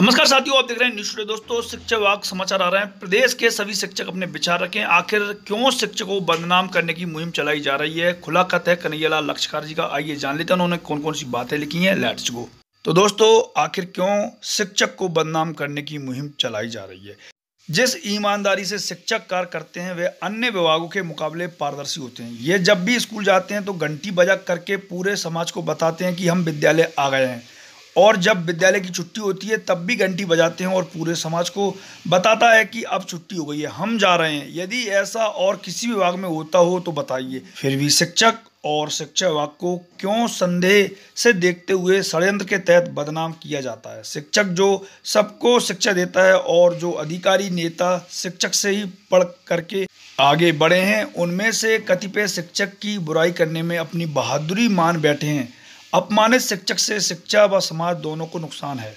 नमस्कार साथियों आप देख रहे हैं न्यूज टूडे दोस्तों शिक्षक विभाग समाचार आ रहे हैं प्रदेश के सभी शिक्षक अपने विचार रखें आखिर क्यों शिक्षकों को बदनाम करने की मुहिम चलाई जा रही है खुला कथ है कन्हैयालाल लक्षकार जी का आइए जान लेते हैं उन्होंने कौन कौन सी बातें लिखी हैं लेट्स गो तो दोस्तों आखिर क्यों शिक्षक को बदनाम करने की मुहिम चलाई जा रही है जिस ईमानदारी से शिक्षक कार्य करते हैं वे अन्य विभागों के मुकाबले पारदर्शी होते हैं ये जब भी स्कूल जाते हैं तो घंटी बजा करके पूरे समाज को बताते हैं कि हम विद्यालय आ गए हैं और जब विद्यालय की छुट्टी होती है तब भी घंटी बजाते हैं और पूरे समाज को बताता है कि अब छुट्टी हो गई है हम जा रहे हैं यदि ऐसा और किसी विभाग में होता हो तो बताइए फिर भी शिक्षक और शिक्षा विभाग को क्यों संदेह से देखते हुए षडयंत्र के तहत बदनाम किया जाता है शिक्षक जो सबको शिक्षा देता है और जो अधिकारी नेता शिक्षक से ही पढ़ करके आगे बढ़े हैं उनमें से कतिपय शिक्षक की बुराई करने में अपनी बहादुरी मान बैठे हैं अपमानित शिक्षक से शिक्षा व समाज दोनों को नुकसान है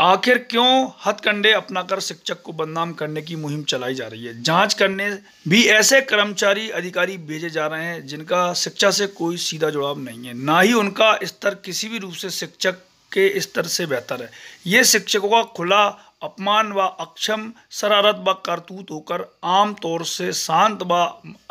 आखिर क्यों हथकंडे अपनाकर शिक्षक को बदनाम करने की मुहिम चलाई जा रही है जांच करने भी ऐसे कर्मचारी अधिकारी भेजे जा रहे हैं जिनका शिक्षा से कोई सीधा जुड़ाव नहीं है ना ही उनका स्तर किसी भी रूप से शिक्षक के स्तर से बेहतर है ये शिक्षकों का खुला अपमान व अक्षम शरारत व करतूत होकर आमतौर से शांत व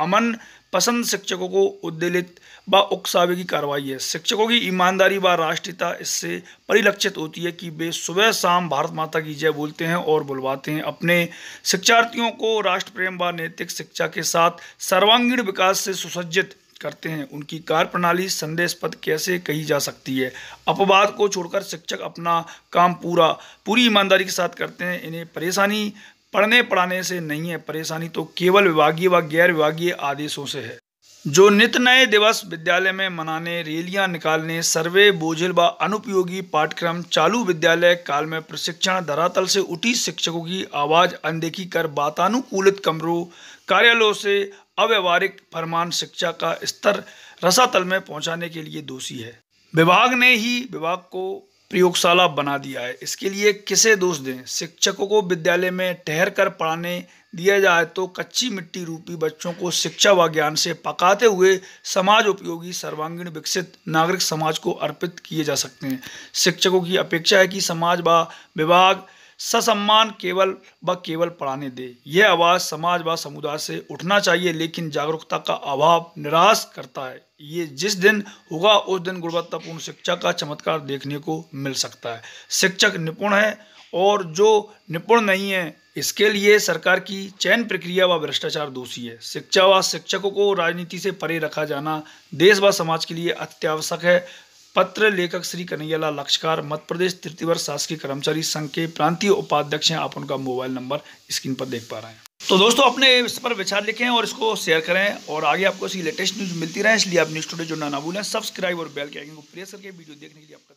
अमन पसंद शिक्षकों को उद्देलित व उकसावे की कार्रवाई है शिक्षकों की ईमानदारी व राष्ट्रीयता इससे परिलक्षित होती है कि वे सुबह शाम भारत माता की जय बोलते हैं और बुलवाते हैं अपने शिक्षार्थियों को राष्ट्रप्रेम व नैतिक शिक्षा के साथ सर्वांगीण विकास से सुसज्जित करते हैं उनकी कार्य प्रणाली संदेश पद कैसे कही जा सकती है अपवाद को छोड़कर शिक्षक अपना काम पूरा पूरी ईमानदारी के साथ करते हैं इन्हें परेशानी पढ़ने पढ़ाने से नहीं है परेशानी तो केवल विभागीय व गैर विभागीय आदेशों से है जो नित नए दिवस विद्यालय में मनाने रैलियां निकालने सर्वे बोझिल व अनुपयोगी पाठ्यक्रम चालू विद्यालय काल में प्रशिक्षण धरातल से उठी शिक्षकों की आवाज़ अनदेखी कर वातानुकूलित कमरों कार्यालयों से अव्यवहारिक फरमान शिक्षा का स्तर रसातल में पहुंचाने के लिए दोषी है विभाग ने ही विभाग को प्रयोगशाला बना दिया है इसके लिए किसे दोष दें शिक्षकों को विद्यालय में ठहर कर पढ़ाने दिया जाए तो कच्ची मिट्टी रूपी बच्चों को शिक्षा व ज्ञान से पकाते हुए समाज उपयोगी सर्वांगीण विकसित नागरिक समाज को अर्पित किए जा सकते हैं शिक्षकों की अपेक्षा है कि समाज व विभाग ससम्मान केवल व केवल पढ़ाने दे यह आवाज़ समाज व समुदाय से उठना चाहिए लेकिन जागरूकता का अभाव निराश करता है ये जिस दिन होगा उस दिन गुणवत्तापूर्ण शिक्षा का चमत्कार देखने को मिल सकता है शिक्षक निपुण है और जो निपुण नहीं है इसके लिए सरकार की चयन प्रक्रिया व भ्रष्टाचार दोषी है शिक्षा व शिक्षकों को राजनीति से परे रखा जाना देश व समाज के लिए अत्यावश्यक है पत्र लेखक श्री कन्हैयाला लक्षकार मध्य प्रदेश तृतीय वर्ष शासकीय कर्मचारी संघ के प्रांतीय उपाध्यक्ष हैं आप उनका मोबाइल नंबर स्क्रीन पर देख पा रहे हैं तो दोस्तों अपने इस पर विचार लिखें और इसको शेयर करें और आगे आपको इसी लेटेस्ट न्यूज़ मिलती रहे इसलिए आप न्यूज़ टूडे जुड़ना ना भूलें सब्सक्राइब और बेल के आइकन को प्रेस करके वीडियो देखने के लिए आपका